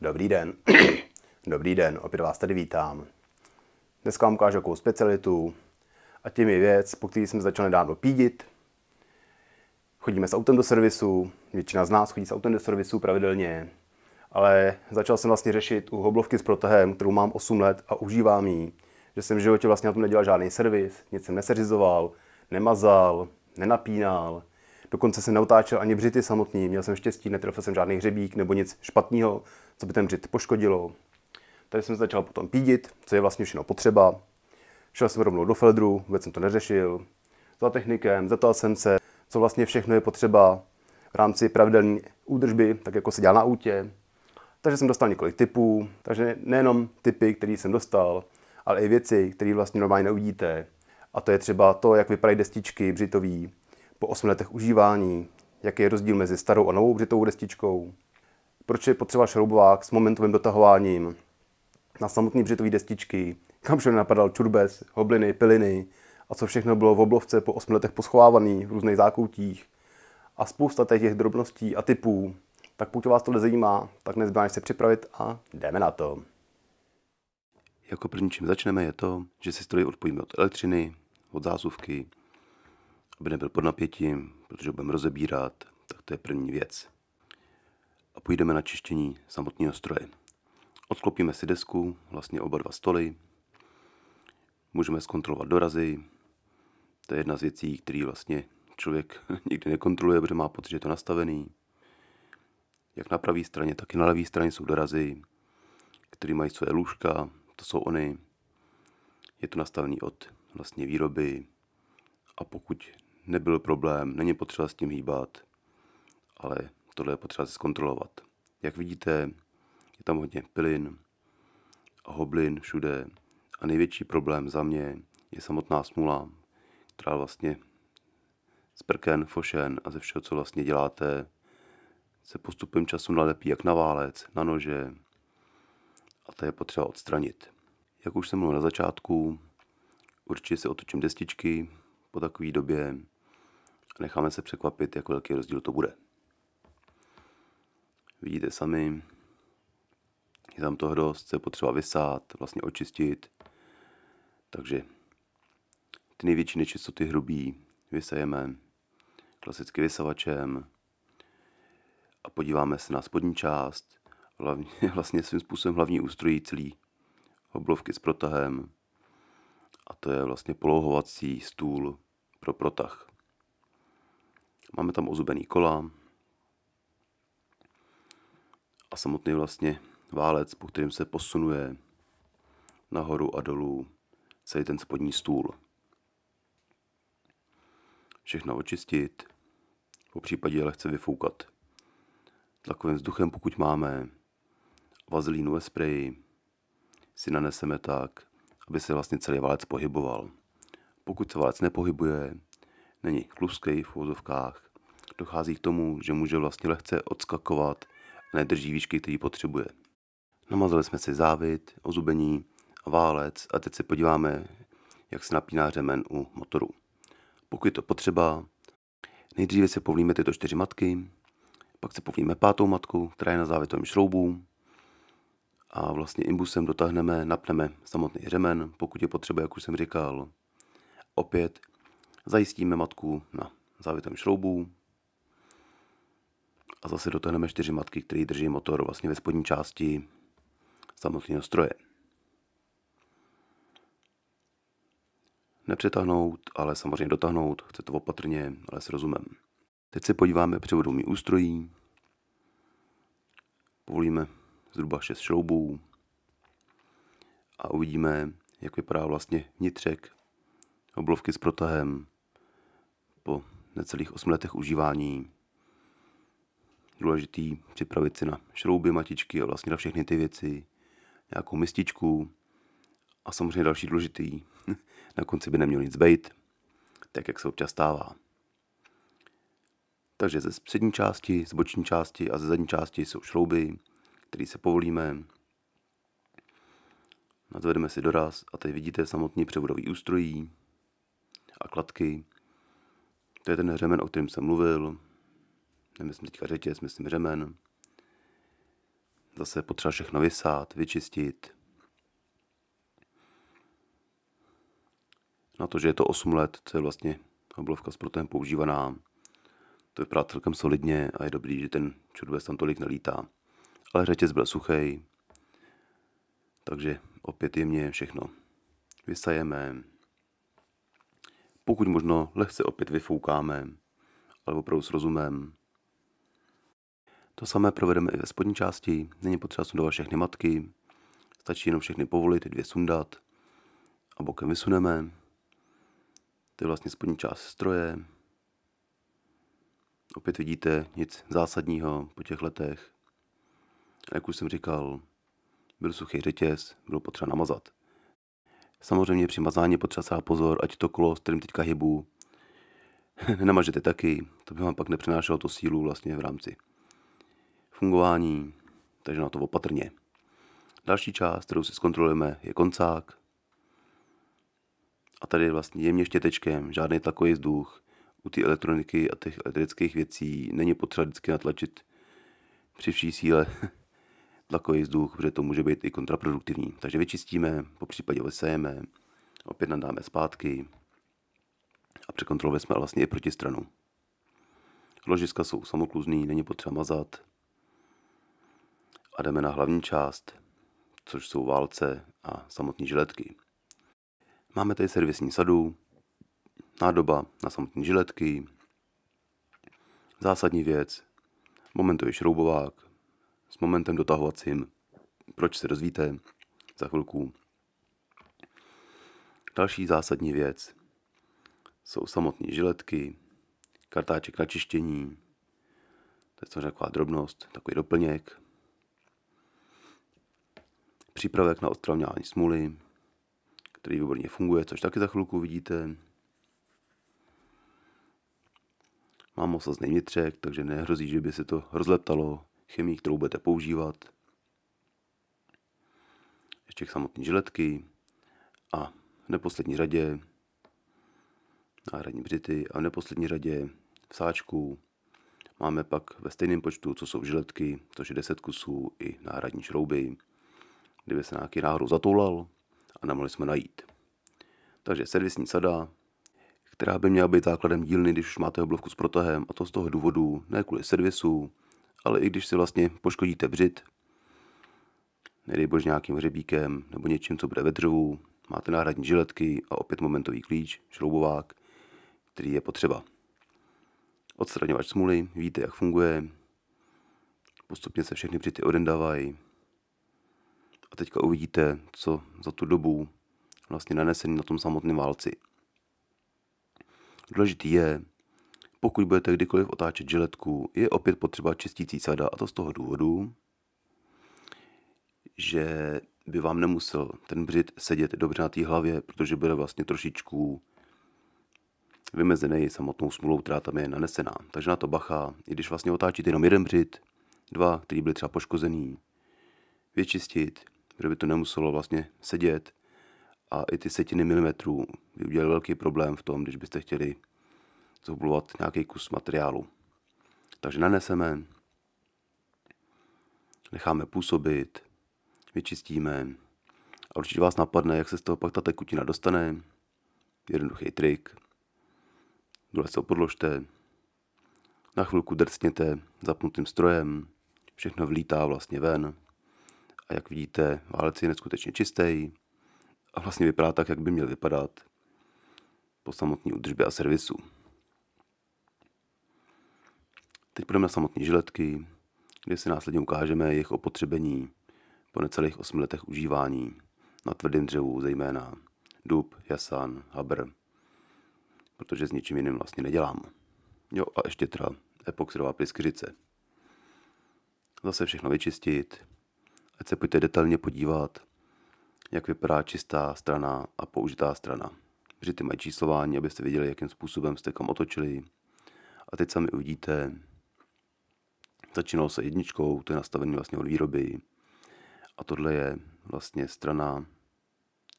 Dobrý den. Dobrý den, opět vás tady vítám. Dneska vám ukážu jakou specialitu a tím je věc, po které jsme začal nedávno pídit. Chodíme s autem do servisu, většina z nás chodí s autem do servisu pravidelně, ale začal jsem vlastně řešit u hoblovky s protahem, kterou mám 8 let a užívám ji, že jsem v životě vlastně na tom nedělal žádný servis, nic jsem neseřizoval, nemazal, nenapínal, Dokonce se neotáčel ani břity samotný. Měl jsem štěstí, netrofil jsem žádný hřebík nebo nic špatného, co by ten břit poškodilo. Tady jsem začal potom pídit, co je vlastně všechno potřeba. Šel jsem rovnou do Feldru, vůbec jsem to neřešil. Za technikem, zeptal jsem se, co vlastně všechno je potřeba v rámci pravidelné údržby, tak jako se dělá na útě. Takže jsem dostal několik typů, takže nejenom typy, které jsem dostal, ale i věci, které vlastně normálně neuvidíte. A to je třeba to, jak vypadají destičky břitový, po 8 letech užívání, jaký je rozdíl mezi starou a novou břitou destičkou, proč je potřeba šroubovák s momentovým dotahováním na samotný břitový destičky, kam všude napadal čurbes, hobliny, piliny a co všechno bylo v oblovce po 8 letech poschovávaný v různých zákoutích a spousta těch drobností a typů, tak pokud vás tohle zajímá, tak nezbývá se připravit a jdeme na to. Jako první, čím začneme, je to, že si stroj odpojíme od elektřiny, od zásuvky aby nebyl pod napětím, protože budeme rozebírat, tak to je první věc. A půjdeme na čištění samotného stroje. Odklopíme si desku, vlastně oba dva stoly, můžeme zkontrolovat dorazy, to je jedna z věcí, který vlastně člověk nikdy nekontroluje, protože má pocit, že je to nastavený. Jak na pravé straně, tak i na levé straně jsou dorazy, které mají své lůžka, to jsou ony. Je to nastavený od vlastně výroby a pokud nebyl problém, není potřeba s tím hýbat, ale tohle je potřeba zkontrolovat. Jak vidíte, je tam hodně pilin a hoblin všude a největší problém za mě je samotná smula, která vlastně z prken, fošen a ze všeho, co vlastně děláte, se postupem času nalepí jak na válec, na nože a to je potřeba odstranit. Jak už jsem mluvil na začátku, určitě se otočím destičky po takové době, necháme se překvapit, jak velký rozdíl to bude. Vidíte sami, je tam toho dost, se potřeba vysát, vlastně očistit. Takže ty největší nečistoty hrubý vysajeme klasicky vysavačem a podíváme se na spodní část, hlavně, vlastně svým způsobem hlavní ústrojí celý oblovky s protahem a to je vlastně polohovací stůl pro protah. Máme tam ozubený kola a samotný vlastně válec, po kterém se posunuje nahoru a dolů celý ten spodní stůl. Všechno očistit, po případě lehce vyfoukat. Takovým vzduchem, pokud máme vazelínu ve spreji, si naneseme tak, aby se vlastně celý válec pohyboval. Pokud se válec nepohybuje, není kluskej v úzovkách. Dochází k tomu, že může vlastně lehce odskakovat a nedrží výšky, který potřebuje. Namazali jsme si závit, ozubení, válec a teď se podíváme, jak se napíná řemen u motoru. Pokud je to potřeba, nejdříve se povlíme tyto čtyři matky, pak se povlíme pátou matku, která je na závitovém šroubu a vlastně imbusem dotáhneme, napneme samotný řemen, pokud je potřeba, jak už jsem říkal. Opět Zajistíme matku na závitém šroubů a zase dotáhneme čtyři matky, které drží motor vlastně ve spodní části samotného stroje. Nepřetáhnout, ale samozřejmě dotáhnout, chce to opatrně, ale s rozumem. Teď se podíváme mý ústrojí. Povolíme zhruba 6 šroubů a uvidíme, jak vypadá vlastně vnitřek oblovky s protahem po necelých 8 letech užívání. Důležitý připravit si na šrouby, matičky a vlastně na všechny ty věci, nějakou mističku a samozřejmě další důležitý. na konci by neměl nic být, tak jak se občas stává. Takže ze přední části, z boční části a ze zadní části jsou šrouby, které se povolíme. Nazvedeme si doraz a tady vidíte samotný převodový ústrojí a kladky, to je ten řemen, o kterém jsem mluvil. Nemyslím teďka řetěz, myslím řemen. Zase potřeba všechno vysát, vyčistit. Na to, že je to 8 let, co je vlastně oblovka s protem používaná, to vypadá celkem solidně a je dobrý, že ten čudves tam tolik nelítá. Ale řetěz byl suchý, takže opět jemně všechno vysajeme, pokud možno lehce opět vyfoukáme, ale opravdu s rozumem. To samé provedeme i ve spodní části, není potřeba sundovat všechny matky, stačí jenom všechny povolit, dvě sundat a bokem vysuneme. To je vlastně spodní část stroje. Opět vidíte nic zásadního po těch letech. A jak už jsem říkal, byl suchý řetěz, bylo potřeba namazat. Samozřejmě při mazání potřeba se pozor, ať to kolo, s kterým teďka hybu, nenamažete taky, to by vám pak nepřinášelo to sílu vlastně v rámci fungování, takže na to opatrně. Další část, kterou si zkontrolujeme, je koncák. A tady vlastně jemně štětečkem, žádný takový vzduch. U té elektroniky a těch elektrických věcí není potřeba vždycky natlačit při vší síle tlakový vzduch, protože to může být i kontraproduktivní. Takže vyčistíme, po případě osejeme, opět nadáme zpátky a překontrolujeme jsme vlastně i protistranu. Ložiska jsou samokluzný, není potřeba mazat. A jdeme na hlavní část, což jsou válce a samotné žiletky. Máme tady servisní sadu, nádoba na samotné žiletky, zásadní věc, momentový šroubovák, s momentem dotahovacím, proč se dozvíte za chvilku. Další zásadní věc jsou samotné žiletky, kartáček na čištění, to je taková drobnost, takový doplněk, přípravek na odstraňování smuly, který výborně funguje, což taky za chvilku vidíte. Mám osazný vnitřek, takže nehrozí, že by se to rozleptalo chemii, kterou budete používat, ještě k samotné žiletky a v neposlední řadě náhradní břity a v neposlední řadě v sáčku máme pak ve stejném počtu, co jsou žiletky, což je 10 kusů i náhradní šrouby, kdyby se nějaký náhru zatoulal a nemohli jsme najít. Takže servisní sada, která by měla být základem dílny, když už máte oblovku s protahem, a to z toho důvodu, ne kvůli servisu, ale i když si vlastně poškodíte břit, nedej nějakým hřebíkem nebo něčím, co bude ve dřevu, máte náhradní žiletky a opět momentový klíč, šroubovák, který je potřeba. Odstraňovač smuly, víte, jak funguje, postupně se všechny břity odendávají a teďka uvidíte, co za tu dobu vlastně nanesený na tom samotném válci. Důležitý je, pokud budete kdykoliv otáčet žiletku, je opět potřeba čistící sada a to z toho důvodu, že by vám nemusel ten břit sedět dobře na té hlavě, protože bude vlastně trošičku vymezený samotnou smulou, která tam je nanesená. Takže na to bacha, i když vlastně otáčíte jenom jeden břit, dva, který byly třeba poškozený, vyčistit, protože by to nemuselo vlastně sedět a i ty setiny milimetrů by udělali velký problém v tom, když byste chtěli zhublovat nějaký kus materiálu. Takže naneseme, necháme působit, vyčistíme a určitě vás napadne, jak se z toho pak ta tekutina dostane. Jednoduchý trik. Dole se podložte, na chvilku drcněte zapnutým strojem, všechno vlítá vlastně ven. A jak vidíte, válec je neskutečně čistý a vlastně vypadá tak, jak by měl vypadat po samotní údržbě a servisu. Teď půjdeme na samotné žiletky, kde si následně ukážeme jejich opotřebení po necelých 8 letech užívání na tvrdém dřevu, zejména dub, jasan, habr, protože s ničím jiným vlastně nedělám. Jo, a ještě teda epoxidová pryskyřice. Zase všechno vyčistit, ať se pojďte detailně podívat, jak vypadá čistá strana a použitá strana. Při ty mají číslování, abyste viděli, jakým způsobem jste kam otočili. A teď sami uvidíte, Začínalo se jedničkou, to je nastavený vlastně od výroby. A tohle je vlastně strana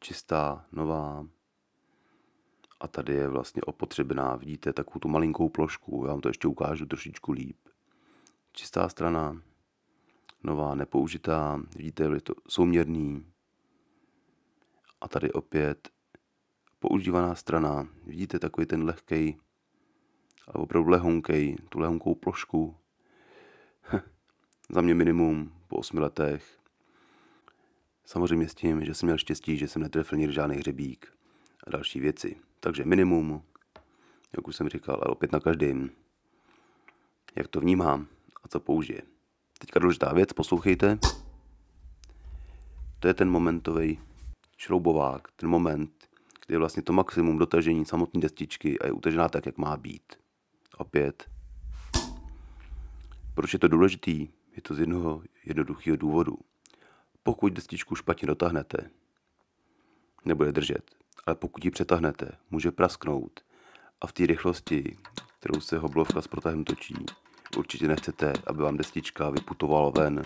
čistá, nová. A tady je vlastně opotřebná, vidíte, takovou tu malinkou plošku, já vám to ještě ukážu trošičku líp. Čistá strana, nová, nepoužitá, vidíte, je to souměrný. A tady opět používaná strana, vidíte takový ten lehkej, ale opravdu lehonkej, tu lehonkou plošku, za mě minimum po osmi letech. Samozřejmě s tím, že jsem měl štěstí, že jsem netrefil nikdy žádný hřebík a další věci. Takže minimum, jak už jsem říkal, ale opět na každém. Jak to vnímám a co použije. Teďka důležitá věc, poslouchejte. To je ten momentový šroubovák, ten moment, kdy je vlastně to maximum dotažení samotné destičky a je utažená tak, jak má být. Opět proč je to důležitý? Je to z jednoho jednoduchého důvodu. Pokud destičku špatně dotáhnete, nebude držet, ale pokud ji přetáhnete, může prasknout a v té rychlosti, kterou se hoblovka s protahem točí, určitě nechcete, aby vám destička vyputovala ven,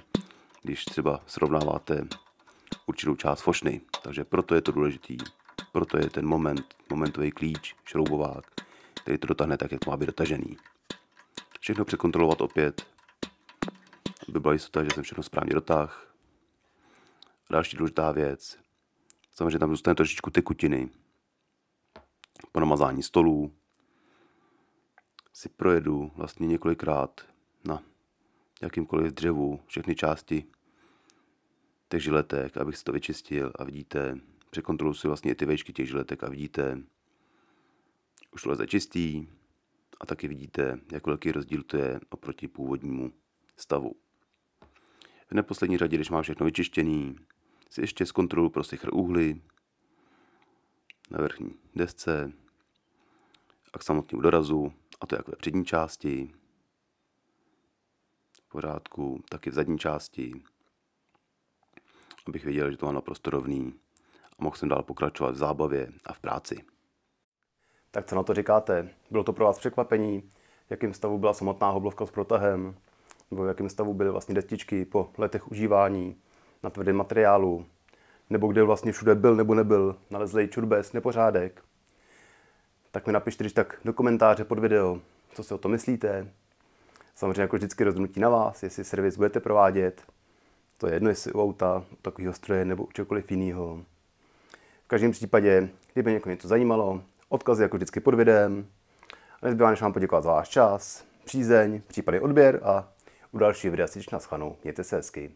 když třeba srovnáváte určitou část fošny. Takže proto je to důležitý. Proto je ten moment, momentový klíč, šroubovák, který to dotáhne tak, jak má být dotažený. Všechno překontrolovat opět by byla jistota, že jsem všechno správně dotáhl. Další důležitá věc. Samozřejmě tam zůstane trošičku tekutiny. Po namazání stolů si projedu vlastně několikrát na jakýmkoliv dřevu všechny části těch žiletek, abych si to vyčistil a vidíte, překontroluji si vlastně ty vejšky těch žiletek a vidíte, už to leze čistý a taky vidíte, jak velký rozdíl to je oproti původnímu stavu. V neposlední řadě, když mám všechno vyčištěný, si ještě zkontroluji pro sichr úhly na vrchní desce a k samotnému dorazu, a to jak ve přední části, v pořádku, tak i v zadní části, abych věděl, že to má naprosto rovný a mohl jsem dál pokračovat v zábavě a v práci. Tak co na to říkáte? Bylo to pro vás překvapení? V jakém stavu byla samotná hoblovka s protahem? nebo v jakém stavu byly vlastně destičky po letech užívání na tvrdém materiálu, nebo kde vlastně všude byl nebo nebyl nalezlej čurbes, nepořádek, tak mi napište když tak do komentáře pod video, co si o to myslíte. Samozřejmě jako vždycky rozhodnutí na vás, jestli servis budete provádět. To je jedno, jestli u auta, u takového stroje nebo u čokoliv jiného. V každém případě, kdyby někoho něco zajímalo, odkazy jako vždycky pod videem. A nezbývá než vám poděkovat za váš čas, přízeň, případně odběr a u další videa si na schvanu. Mějte se hezky.